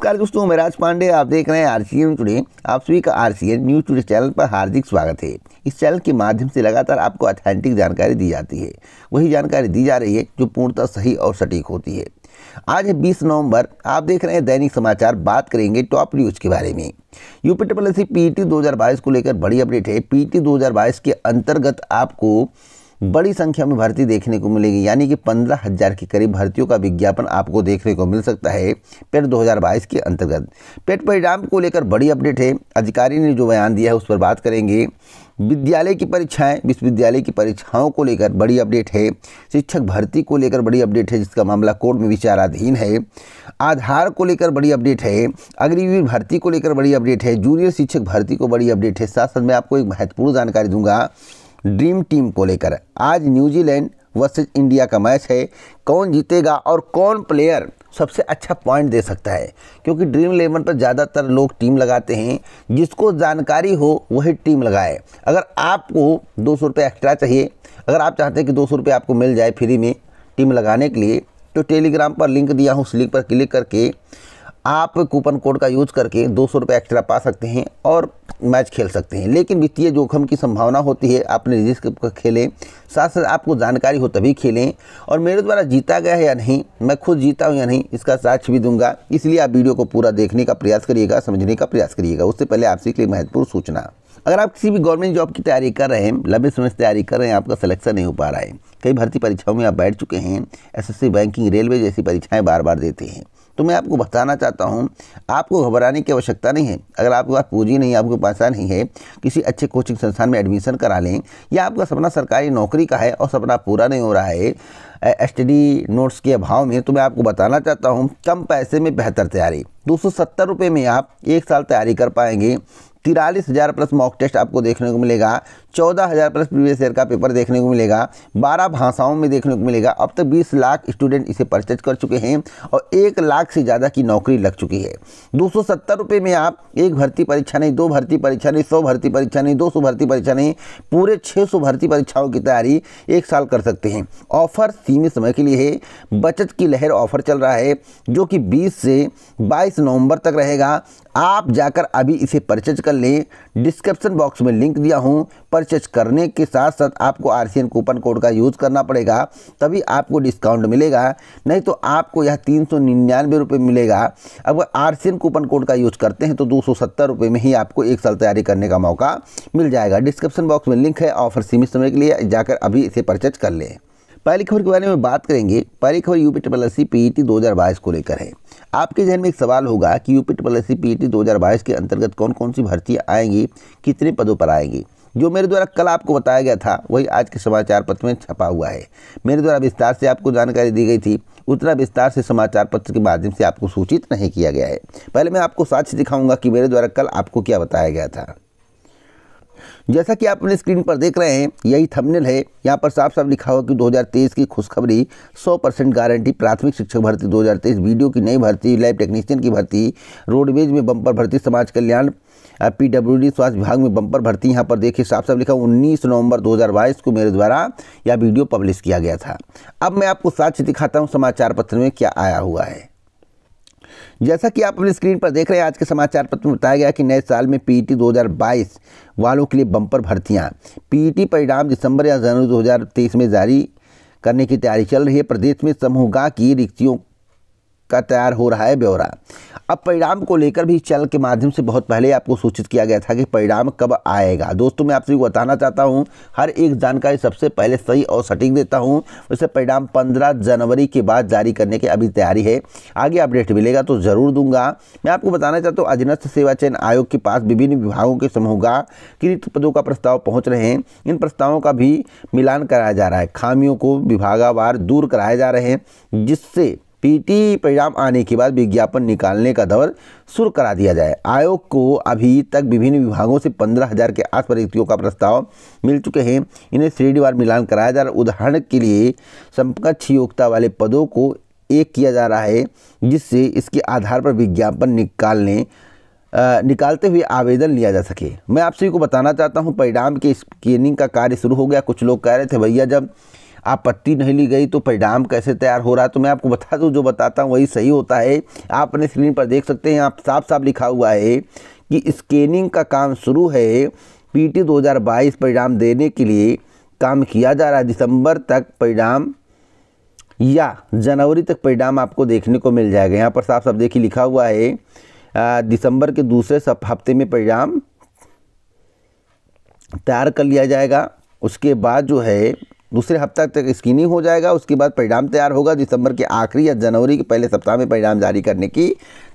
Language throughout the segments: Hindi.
नमस्कार दोस्तों मैं राज पांडे आप देख रहे हैं आर सी टुडे आप सभी का R C news today channel पर हार्दिक स्वागत है इस चैनल के माध्यम से लगातार आपको ऑथेंटिक जानकारी दी जाती है वही जानकारी दी जा रही है जो पूर्णतः सही और सटीक होती है आज है बीस नवंबर आप देख रहे हैं दैनिक समाचार बात करेंगे टॉप न्यूज के बारे में यूपी ट्रिपल एस पीटी को लेकर बड़ी अपडेट है हजार बाईस के अंतर्गत आपको हम्म। बड़ी संख्या में भर्ती देखने को मिलेगी यानी कि पंद्रह हज़ार के करीब भर्तियों का विज्ञापन आपको देखने को मिल सकता है पेट 2022 के अंतर्गत पेट परिणाम को लेकर बड़ी अपडेट है अधिकारी ने जो बयान दिया है उस पर बात करेंगे विद्यालय की परीक्षाएं विश्वविद्यालय की परीक्षाओं को लेकर बड़ी अपडेट है शिक्षक भर्ती को लेकर बड़ी अपडेट है जिसका मामला कोर्ट में विचाराधीन है आधार को लेकर बड़ी अपडेट है अग्निवीर भर्ती को लेकर बड़ी अपडेट है जूनियर शिक्षक भर्ती को बड़ी अपडेट है साथ साथ मैं आपको एक महत्वपूर्ण जानकारी दूंगा ड्रीम टीम को लेकर आज न्यूजीलैंड वर्सेज इंडिया का मैच है कौन जीतेगा और कौन प्लेयर सबसे अच्छा पॉइंट दे सकता है क्योंकि ड्रीम इलेवन पर ज़्यादातर लोग टीम लगाते हैं जिसको जानकारी हो वही टीम लगाए अगर आपको दो सौ रुपये एक्स्ट्रा चाहिए अगर आप चाहते हैं कि दो सौ रुपये आपको मिल जाए फ्री में टीम लगाने के लिए तो टेलीग्राम पर लिंक दिया हूँ उस लिंक पर क्लिक करके आप कूपन कोड का यूज़ करके दो सौ रुपये एक्स्ट्रा पा सकते हैं और मैच खेल सकते हैं लेकिन वित्तीय जोखिम की संभावना होती है आपने रिस्क खेलें साथ साथ आपको जानकारी हो तभी खेलें और मेरे द्वारा जीता गया है या नहीं मैं खुद जीता हूँ या नहीं इसका साक्ष भी दूंगा इसलिए आप वीडियो को पूरा देखने का प्रयास करिएगा समझने का प्रयास करिएगा उससे पहले आपसे एक महत्वपूर्ण सूचना अगर आप किसी भी गवर्नमेंट जॉब की तैयारी कर रहे हैं लंबे समय से तैयारी कर रहे हैं आपका सिलेक्शन नहीं हो पा रहा है कई भर्ती परीक्षाओं में आप बैठ चुके हैं एसएससी बैंकिंग रेलवे जैसी परीक्षाएं बार बार देते हैं तो मैं आपको बताना चाहता हूँ आपको घबराने की आवश्यकता नहीं है अगर आपके पास पूंजी नहीं है आपके पैसा नहीं है किसी अच्छे कोचिंग संस्थान में एडमिशन करा लें या आपका सपना सरकारी नौकरी का है और सपना पूरा नहीं हो रहा है स्टडी नोट्स के अभाव में तो मैं आपको बताना चाहता हूँ कम पैसे में बेहतर तैयारी दो सौ में आप एक साल तैयारी कर पाएंगे तिरालीस हज़ार प्लस मॉक टेस्ट आपको देखने को मिलेगा चौदह हज़ार प्लस प्रीवियस ईयर का पेपर देखने को मिलेगा बारह भाषाओं में देखने को मिलेगा अब तक बीस लाख स्टूडेंट इसे परचेज कर चुके हैं और एक लाख से ज़्यादा की नौकरी लग चुकी है दो सौ सत्तर रुपये में आप एक भर्ती परीक्षा नहीं दो भर्ती परीक्षा नहीं सौ भर्ती परीक्षा नहीं दो सौ भर्ती परीक्षा नहीं पूरे छः सौ भर्ती परीक्षाओं की तैयारी एक साल कर सकते हैं ऑफर सीमित समय के लिए है बचत की लहर ऑफर चल रहा है जो कि बीस से बाईस 28 नवंबर तक रहेगा आप जाकर अभी इसे परचेज कर लें डिस्क्रिप्शन बॉक्स में लिंक दिया हूं परचेज करने के साथ साथ आपको आरसीएन कूपन कोड का यूज़ करना पड़ेगा तभी आपको डिस्काउंट मिलेगा नहीं तो आपको यह तीन सौ निन्यानवे रुपये मिलेगा अब आरसीएन कूपन कोड का यूज़ करते हैं तो दो सौ सत्तर रुपये में ही आपको एक साल तैयारी करने का मौका मिल जाएगा डिस्क्रिप्शन बॉक्स में लिंक है ऑफर सीमित समय के लिए जाकर अभी इसे परचेज कर लें पहली खबर के बारे में बात करेंगे पहली खबर UP triple S C P E T दो हज़ार बाईस को लेकर है आपके जहन में एक सवाल होगा कि UP triple S C P E T दो हज़ार बाईस के अंतर्गत कौन कौन सी भर्तियाँ आएंगी कितने पदों पर आएंगी जो मेरे द्वारा कल आपको बताया गया था वही आज के समाचार पत्र में छपा हुआ है मेरे द्वारा विस्तार से आपको जानकारी दी गई थी उतना विस्तार से समाचार पत्र के माध्यम से आपको सूचित नहीं किया गया है पहले मैं आपको साक्ष्य दिखाऊंगा कि मेरे द्वारा कल आपको क्या बताया गया था जैसा कि आप अपने स्क्रीन पर देख रहे हैं यही थंबनेल है यहाँ पर साफ साफ लिखा हुआ कि 2023 की खुशखबरी 100 परसेंट गारंटी प्राथमिक शिक्षक भर्ती 2023 वीडियो की नई भर्ती लाइव टेक्नीशियन की भर्ती रोडवेज में बम्पर भर्ती समाज कल्याण पी डब्ल्यू स्वास्थ्य विभाग में बम्पर भर्ती यहाँ पर देखिए साफ साफ लिखा उन्नीस नवंबर 2022 को मेरे द्वारा यह वीडियो पब्लिश किया गया था अब मैं आपको साक्ष्य दिखाता हूँ समाचार पत्र में क्या आया हुआ है जैसा कि आप अपनी स्क्रीन पर देख रहे हैं आज के समाचार पत्र में बताया गया कि नए साल में पीईटी 2022 वालों के लिए बम्पर भर्तियां पीईटी परिणाम दिसंबर या जनवरी 2023 में जारी करने की तैयारी चल रही है प्रदेश में समूहगा की रिक्तियों का तैयार हो रहा है ब्यौरा अब परिणाम को लेकर भी चैनल के माध्यम से बहुत पहले आपको सूचित किया गया था कि परिणाम कब आएगा दोस्तों मैं आपसे बताना चाहता हूं हर एक जानकारी सबसे पहले सही और सटीक देता हूं वैसे परिणाम 15 जनवरी के बाद जारी करने की अभी तैयारी है आगे अपडेट मिलेगा तो ज़रूर दूंगा मैं आपको बताना चाहता हूँ अधीनस्थ सेवा चयन आयोग के पास विभिन्न विभागों के समूह का कृत पदों का प्रस्ताव पहुँच रहे हैं इन प्रस्तावों का भी मिलान कराया जा रहा है खामियों को विभागावार दूर कराए जा रहे हैं जिससे पीटी परिणाम आने के बाद विज्ञापन निकालने का दौर शुरू करा दिया जाए आयोग को अभी तक विभिन्न विभागों से पंद्रह हज़ार के आस रिक्तियों का प्रस्ताव मिल चुके हैं इन्हें श्रेणीवार मिलान कराया जा रहा उदाहरण के लिए समकक्ष योग्यता वाले पदों को एक किया जा रहा है जिससे इसके आधार पर विज्ञापन निकालने आ, निकालते हुए आवेदन लिया जा सके मैं आप सभी को बताना चाहता हूँ परिणाम के स्क्रीनिंग का कार्य शुरू हो गया कुछ लोग कह रहे थे भैया जब आपत्ति नहीं ली गई तो परिणाम कैसे तैयार हो रहा है तो मैं आपको बता दूँ जो बताता हूँ वही सही होता है आप अपने स्क्रीन पर देख सकते हैं आप साफ साफ लिखा हुआ है कि स्कैनिंग का काम शुरू है पीटी 2022 परिणाम देने के लिए काम किया जा रहा है दिसंबर तक परिणाम या जनवरी तक परिणाम आपको देखने को मिल जाएगा यहाँ पर साफ साफ देखिए लिखा हुआ है आ, दिसंबर के दूसरे सब हफ्ते में परिणाम तैयार कर लिया जाएगा उसके बाद जो है दूसरे हफ्ता तक स्क्रीनिंग हो जाएगा उसके बाद परिणाम तैयार होगा दिसंबर के आखिरी या जनवरी के पहले सप्ताह में परिणाम जारी करने की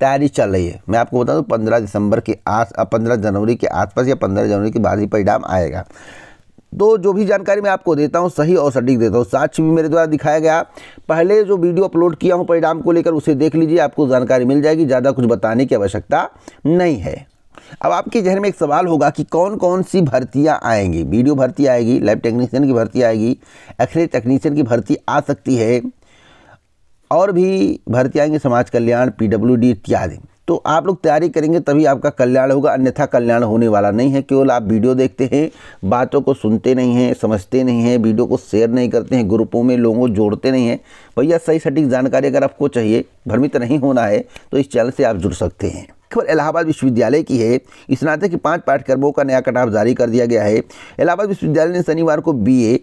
तैयारी चल रही है मैं आपको बता दूँ पंद्रह दिसंबर के आस पंद्रह जनवरी के आसपास या पंद्रह जनवरी के बाद ही परिणाम आएगा तो जो भी जानकारी मैं आपको देता हूँ सही और सटीक देता हूँ साक्ष्य भी मेरे द्वारा दिखाया गया पहले जो वीडियो अपलोड किया हूँ परिणाम को लेकर उसे देख लीजिए आपको जानकारी मिल जाएगी ज़्यादा कुछ बताने की आवश्यकता नहीं है अब आपके जहन में एक सवाल होगा कि कौन कौन सी भर्तियाँ आएंगी वीडियो भर्ती आएगी लैब टेक्नीशियन की भर्ती आएगी एक्सरे टेक्नीशियन की भर्ती आ सकती है और भी भर्ती आएंगी समाज कल्याण डी इत्यादि तो आप लोग तैयारी करेंगे तभी आपका कल्याण होगा अन्यथा कल्याण होने वाला नहीं है केवल आप वीडियो देखते हैं बातों को सुनते नहीं हैं समझते नहीं हैं वीडियो को शेयर नहीं करते हैं ग्रुपों में लोगों को जोड़ते नहीं हैं भैया सही सटीक जानकारी अगर आपको चाहिए भ्रमित नहीं होना है तो इस चैनल से आप जुड़ सकते हैं खबर इलाहाबाद विश्वविद्यालय की है स्नातक के पांच पाठ्यक्रमों का नया कटाव जारी कर दिया गया है इलाहाबाद विश्वविद्यालय ने शनिवार को बीए,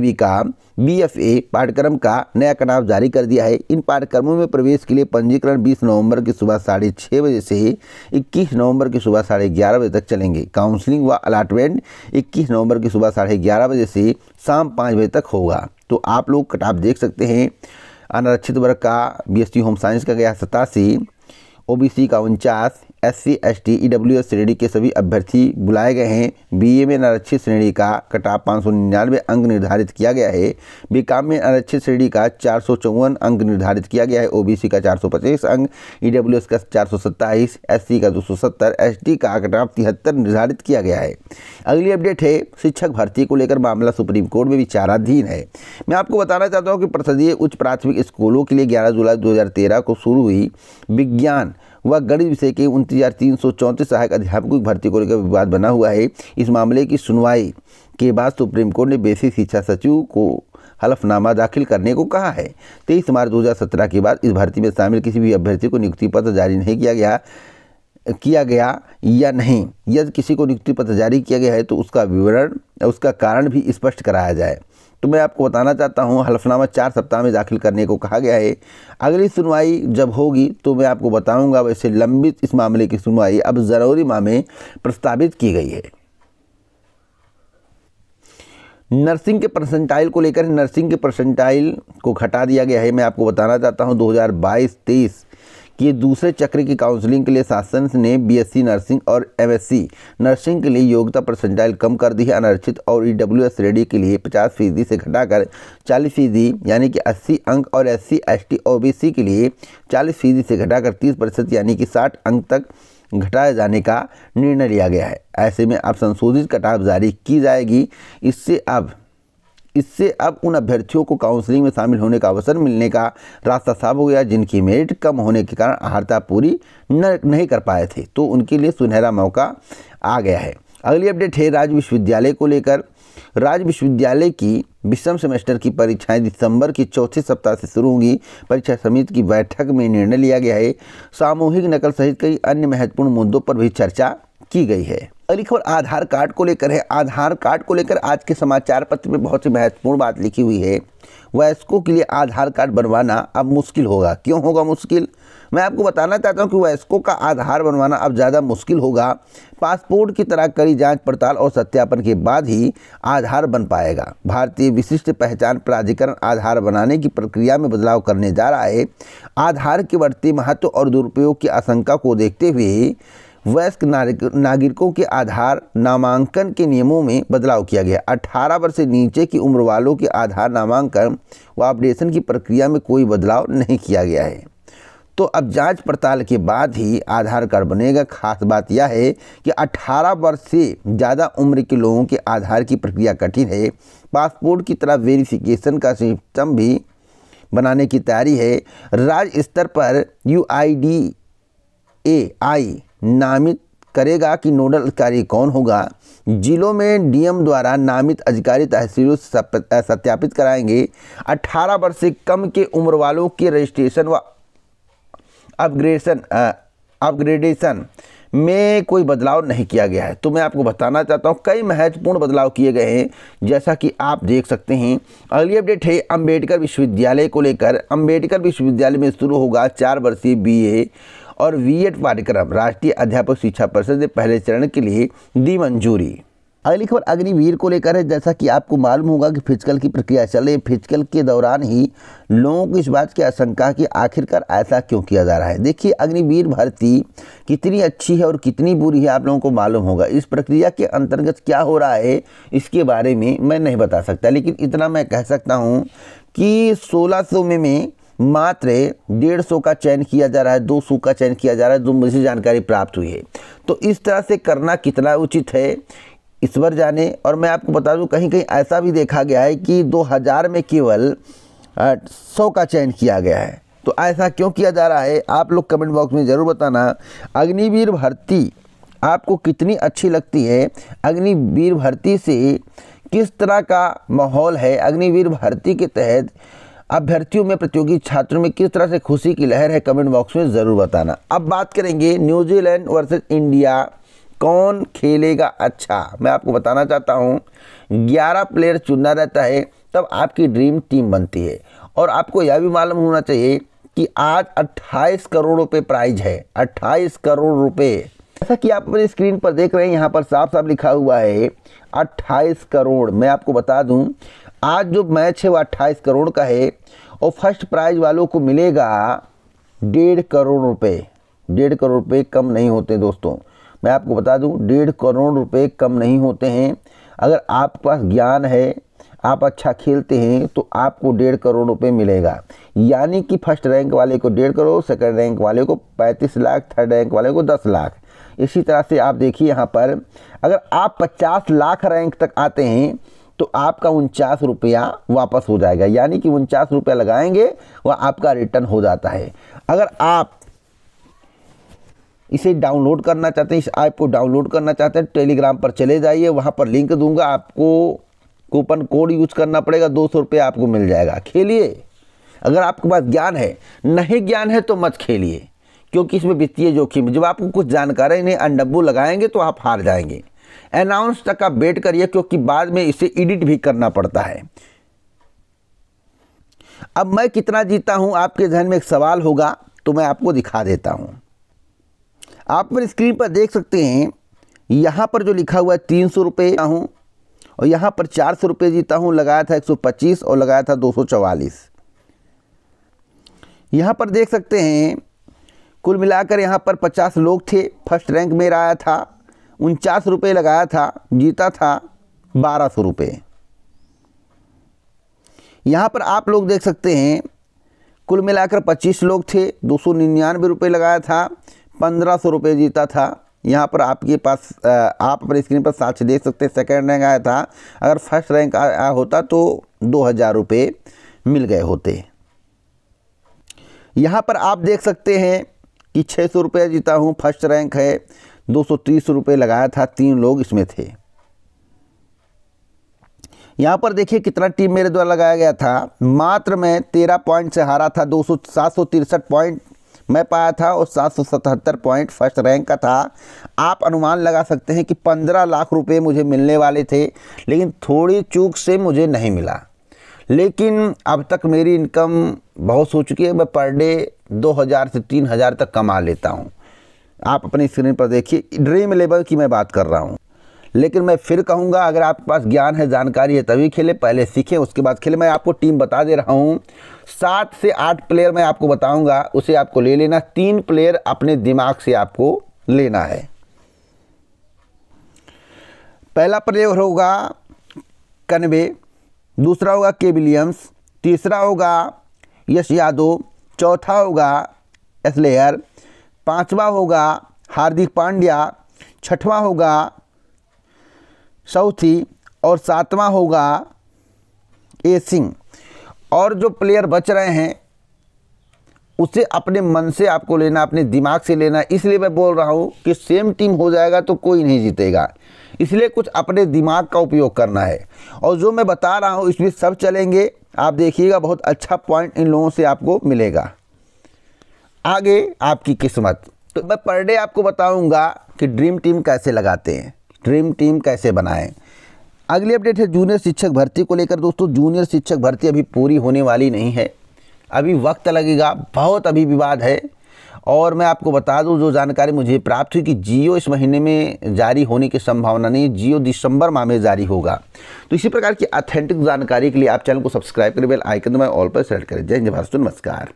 बी का बीएफए पाठ्यक्रम का नया कटाव जारी कर दिया है इन पाठ्यक्रमों में प्रवेश के लिए पंजीकरण 20 नवंबर की सुबह साढ़े छः बजे से 21 नवंबर की सुबह साढ़े ग्यारह बजे तक चलेंगे काउंसलिंग व अलाटमेंट 21 नवंबर की सुबह साढ़े ग्यारह बजे से शाम पाँच बजे तक होगा तो आप लोग कटाव देख सकते हैं अनारक्षित वर्ग का बीएससी होम साइंस का गया सतासी ओबीसी का उनचास S C S T E W S श्रेणी के सभी अभ्यर्थी बुलाए गए हैं बी ए में अनारक्षित श्रेणी का कटाप पाँच सौ निन्यानवे अंक निर्धारित किया गया है बी काम में अनारक्षित श्रेणी का चार सौ चौवन अंक निर्धारित किया गया है ओ बी सी का चार सौ पच्चीस अंक ई डब्ल्यू एस का चार सौ सत्ताईस एस सी का दो सौ सत्तर एस टी का कटाप तिहत्तर निर्धारित किया गया है अगली अपडेट है शिक्षक भर्ती को लेकर मामला सुप्रीम कोर्ट में विचाराधीन है मैं आपको बताना चाहता हूँ कि प्रसदीय उच्च प्राथमिक स्कूलों के लिए ग्यारह जुलाई तेरह को शुरू हुई विज्ञान व गणित विषय के उनतीस हज़ार तीन सौ चौंतीस सहायक अध्यापकों की भर्ती को लेकर विवाद बना हुआ है इस मामले की सुनवाई के बाद सुप्रीम कोर्ट ने बेसिक शिक्षा सचिव को हलफनामा दाखिल करने को कहा है तेईस मार्च सत्रह के बाद इस भर्ती में शामिल किसी भी अभ्यर्थी को नियुक्ति पत्र जारी नहीं किया गया किया गया या नहीं यदि किसी को नियुक्ति पत्र जारी किया गया है तो उसका विवरण उसका कारण भी स्पष्ट कराया जाए तो मैं आपको बताना चाहता हूँ हलफनामा चार सप्ताह में दाखिल करने को कहा गया है अगली सुनवाई जब होगी तो मैं आपको बताऊँगा वैसे लंबित इस मामले की सुनवाई अब ज़रूरी माह में प्रस्तावित की गई है नर्सिंग के परसेंटाइल को लेकर नर्सिंग के परसेंटाइल को घटा दिया गया है मैं आपको बताना चाहता हूँ 2022 हज़ार कि दूसरे चक्र की काउंसलिंग के लिए शासन ने बीएससी नर्सिंग और एमएससी नर्सिंग के लिए योग्यता परसेंटाइल कम कर दी है अनर्चित और ईडब्ल्यू e रेडी के लिए पचास फीसदी से घटाकर चालीस फीसदी यानी कि अस्सी अंक और S C S T O B C के लिए चालीस फीसदी से घटाकर तीस प्रतिशत यानी कि साठ अंक तक घटाए जाने का निर्णय लिया गया है ऐसे में अब संशोधित कटाव जारी की जाएगी इससे अब इससे अब उन अभ्यर्थियों को काउंसलिंग में शामिल होने का अवसर मिलने का रास्ता साफ हो गया जिनकी मेरिट कम होने के कारण अहारता पूरी न नहीं कर पाए थे तो उनके लिए सुनहरा मौका आ गया है अगली अपडेट है राज्य विश्वविद्यालय को लेकर राज्य विश्वविद्यालय की विषम सेमेस्टर की परीक्षाएं दिसंबर की चौथे सप्ताह से शुरू होंगी परीक्षा समिति की बैठक में निर्णय लिया गया है सामूहिक नकल सहित कई अन्य महत्वपूर्ण मुद्दों पर भी चर्चा की गई है अगली खबर आधार कार्ड को लेकर है आधार कार्ड को लेकर आज के समाचार पत्र में बहुत ही महत्वपूर्ण बात लिखी हुई है वयस्कों के लिए आधार कार्ड बनवाना अब मुश्किल होगा क्यों होगा मुश्किल मैं आपको बताना चाहता हूं कि वयस्कों का आधार बनवाना अब ज़्यादा मुश्किल होगा पासपोर्ट की तरह कड़ी जांच पड़ताल और सत्यापन के बाद ही आधार बन पाएगा भारतीय विशिष्ट पहचान प्राधिकरण आधार बनाने की प्रक्रिया में बदलाव करने जा रहा है आधार के बढ़ते महत्व और दुरुपयोग की आशंका को देखते हुए वयस्क नागरिकों के आधार नामांकन के नियमों में बदलाव किया गया 18 वर्ष से नीचे की उम्र वालों के आधार नामांकन व अपडेशन की प्रक्रिया में कोई बदलाव नहीं किया गया है तो अब जांच पड़ताल के बाद ही आधार कार्ड बनेगा खास बात यह है कि 18 वर्ष से ज़्यादा उम्र के लोगों के आधार की प्रक्रिया कठिन है पासपोर्ट की तरह वेरिफिकेशन का सिस्टम भी बनाने की तैयारी है राज्य स्तर पर यू आई डी ए आई नामित करेगा कि नोडल अधिकारी कौन होगा जिलों में डीएम द्वारा नामित अधिकारी तहसीलों से सत्यापित कराएंगे 18 वर्ष से कम के उम्र वालों के रजिस्ट्रेशन व अपग्रेडेशन अपग्रेडेशन में कोई बदलाव नहीं किया गया है तो मैं आपको बताना चाहता हूँ कई महत्वपूर्ण बदलाव किए गए हैं जैसा कि आप देख सकते हैं अगली अपडेट है अंबेडकर विश्वविद्यालय को लेकर अंबेडकर विश्वविद्यालय में शुरू होगा चार वर्षीय बीए और एड पाठ्यक्रम राष्ट्रीय अध्यापक शिक्षा परिषद ने पहले चरण के लिए दी मंजूरी अगली खबर अग्निवीर को लेकर है जैसा कि आपको मालूम होगा कि फिजिकल की प्रक्रिया चले फिजिकल के दौरान ही लोगों को इस बात की आशंका कि आखिरकार ऐसा क्यों किया जा रहा है देखिए अग्निवीर भर्ती कितनी अच्छी है और कितनी बुरी है आप लोगों को मालूम होगा इस प्रक्रिया के अंतर्गत क्या हो रहा है इसके बारे में मैं नहीं बता सकता लेकिन इतना मैं कह सकता हूँ कि सोलह में, में मात्र डेढ़ सौ का चयन किया जा रहा है दो सौ का चयन किया जा रहा है जो मुझे जानकारी प्राप्त हुई है तो इस तरह से करना कितना उचित है ईश्वर जाने और मैं आपको बता दूं कहीं कहीं ऐसा भी देखा गया है कि 2000 में केवल सौ का चयन किया गया है तो ऐसा क्यों किया जा रहा है आप लोग कमेंट बॉक्स में ज़रूर बताना अग्निवीर भर्ती आपको कितनी अच्छी लगती है अग्निवीर भर्ती से किस तरह का माहौल है अग्निवीर भर्ती के तहत अभ्यर्थियों में प्रतियोगी छात्रों में किस तरह से खुशी की लहर है कमेंट बॉक्स में ज़रूर बताना अब बात करेंगे न्यूजीलैंड वर्सेज इंडिया कौन खेलेगा अच्छा मैं आपको बताना चाहता हूँ ग्यारह प्लेयर चुनना रहता है तब आपकी ड्रीम टीम बनती है और आपको यह भी मालूम होना चाहिए कि आज 28 करोड़ रुपए प्राइज है 28 करोड़ रुपए जैसा कि आप अपनी स्क्रीन पर देख रहे हैं यहाँ पर साफ साफ लिखा हुआ है 28 करोड़ मैं आपको बता दूं आज जो मैच है वह अट्ठाईस करोड़ का है और फर्स्ट प्राइज वालों को मिलेगा डेढ़ करोड़ रुपए डेढ़ करोड़ रुपए कम नहीं होते दोस्तों मैं आपको बता दूं डेढ़ करोड़ रुपए कम नहीं होते हैं अगर आपके पास ज्ञान है आप अच्छा खेलते हैं तो आपको डेढ़ करोड़ रुपए मिलेगा यानी कि फर्स्ट रैंक वाले को डेढ़ करोड़ सेकंड रैंक वाले को पैंतीस लाख थर्ड रैंक वाले को दस लाख इसी तरह से आप देखिए यहाँ पर अगर आप पचास लाख रैंक तक आते हैं तो आपका उनचास रुपया वापस हो जाएगा यानी कि उनचास रुपया लगाएंगे वह आपका रिटर्न हो जाता है अगर आप इसे डाउनलोड करना चाहते हैं इस ऐप को डाउनलोड करना चाहते हैं टेलीग्राम पर चले जाइए वहाँ पर लिंक दूंगा आपको कूपन कोड यूज करना पड़ेगा दो सौ रुपये आपको मिल जाएगा खेलिए अगर आपके पास ज्ञान है नहीं ज्ञान है तो मत खेलिए क्योंकि इसमें वित्तीय जोखिम जब आपको कुछ जानकारी नहीं अंडब्बू लगाएंगे तो आप हार जाएंगे अनाउंस तक आप वेट करिए क्योंकि बाद में इसे एडिट भी करना पड़ता है अब मैं कितना जीता हूं आपके जहन में एक सवाल होगा तो मैं आपको दिखा देता हूं आप मेरे स्क्रीन पर देख सकते हैं यहां पर जो लिखा हुआ है तीन सौ रुपये हूँ और यहां पर चार सौ रुपये जीता हूं लगाया था एक सौ पच्चीस और लगाया था दो सौ चवालीस यहां पर देख सकते हैं कुल मिलाकर यहां पर पचास लोग थे फर्स्ट रैंक मेरा आया था उनचास रुपये लगाया था जीता था बारह सौ रुपये यहाँ पर आप लोग देख सकते हैं कुल मिलाकर पच्चीस लोग थे दो सौ निन्यानवे रुपये लगाया था पंद्रह सौ रुपये जीता था यहाँ पर आपके पास आप अपने स्क्रीन पर साक्ष देख सकते हैं सेकेंड रैंक आया था अगर फर्स्ट रैंक आया होता तो दो हज़ार रुपये मिल गए होते यहाँ पर आप देख सकते हैं कि छः सौ रुपये जीता हूँ फर्स्ट रैंक है दो सौ तीस रुपये लगाया था तीन लोग इसमें थे यहाँ पर देखिए कितना टीम मेरे द्वारा लगाया गया था मात्र मैं तेरह पॉइंट से हारा था दो सौ सात सौ तिरसठ पॉइंट मैं पाया था और सात सौ सतहत्तर पॉइंट फर्स्ट रैंक का था आप अनुमान लगा सकते हैं कि पंद्रह लाख रुपए मुझे मिलने वाले थे लेकिन थोड़ी चूक से मुझे नहीं मिला लेकिन अब तक मेरी इनकम बहुत हो चुकी है मैं पर डे दो हज़ार से तीन हज़ार तक कमा लेता हूँ आप अपनी स्क्रीन पर देखिए ड्रीम लेवल की मैं बात कर रहा हूँ लेकिन मैं फिर कहूँगा अगर आपके पास ज्ञान है जानकारी है तभी खेले पहले सीखें उसके बाद खेले मैं आपको टीम बता दे रहा हूँ सात से आठ प्लेयर मैं आपको बताऊँगा उसे आपको ले लेना तीन प्लेयर अपने दिमाग से आपको लेना है पहला प्लेयर होगा कनवे दूसरा होगा के विलियम्स तीसरा होगा यश यादव चौथा होगा एसलेयर पांचवा होगा हार्दिक पांड्या छठवां होगा साउथी और सातवां होगा ए सिंह और जो प्लेयर बच रहे हैं उसे अपने मन से आपको लेना अपने दिमाग से लेना इसलिए मैं बोल रहा हूँ कि सेम टीम हो जाएगा तो कोई नहीं जीतेगा इसलिए कुछ अपने दिमाग का उपयोग करना है और जो मैं बता रहा हूँ इसमें सब चलेंगे आप देखिएगा बहुत अच्छा पॉइंट इन लोगों से आपको मिलेगा आगे आपकी किस्मत तो मैं पर डे आपको बताऊंगा कि ड्रीम टीम कैसे लगाते हैं ड्रीम टीम कैसे बनाएं अगली अपडेट है जूनियर शिक्षक भर्ती को लेकर दोस्तों जूनियर शिक्षक भर्ती अभी पूरी होने वाली नहीं है अभी वक्त लगेगा बहुत अभी विवाद है और मैं आपको बता दूं जो जानकारी मुझे प्राप्त हुई कि जियो इस महीने में जारी होने की संभावना नहीं जियो दिसंबर माह में जारी होगा तो इसी प्रकार की ऑथेंटिक जानकारी के लिए आप चैनल को सब्सक्राइब करें बेल आइकन दबाएं ऑल पर सेलेक्ट करें जय हिंद भारत नमस्कार